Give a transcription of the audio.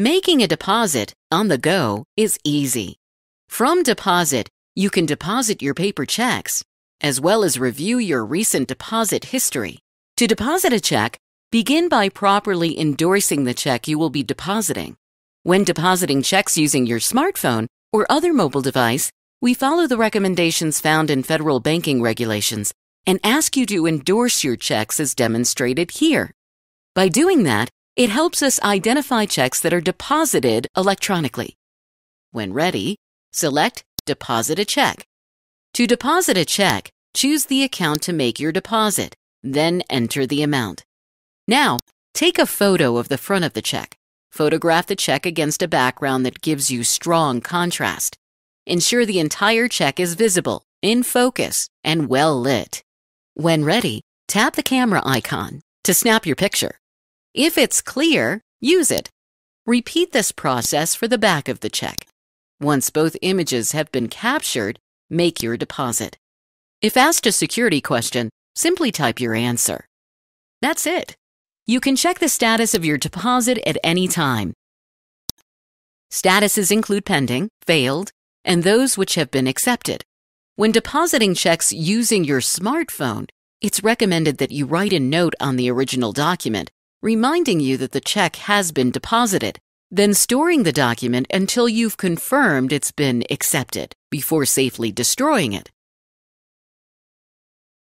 Making a deposit on the go is easy. From Deposit, you can deposit your paper checks, as well as review your recent deposit history. To deposit a check, begin by properly endorsing the check you will be depositing. When depositing checks using your smartphone or other mobile device, we follow the recommendations found in federal banking regulations and ask you to endorse your checks as demonstrated here. By doing that, it helps us identify checks that are deposited electronically. When ready, select Deposit a Check. To deposit a check, choose the account to make your deposit, then enter the amount. Now, take a photo of the front of the check. Photograph the check against a background that gives you strong contrast. Ensure the entire check is visible, in focus, and well lit. When ready, tap the camera icon to snap your picture. If it's clear, use it. Repeat this process for the back of the check. Once both images have been captured, make your deposit. If asked a security question, simply type your answer. That's it. You can check the status of your deposit at any time. Statuses include pending, failed, and those which have been accepted. When depositing checks using your smartphone, it's recommended that you write a note on the original document reminding you that the check has been deposited, then storing the document until you've confirmed it's been accepted before safely destroying it.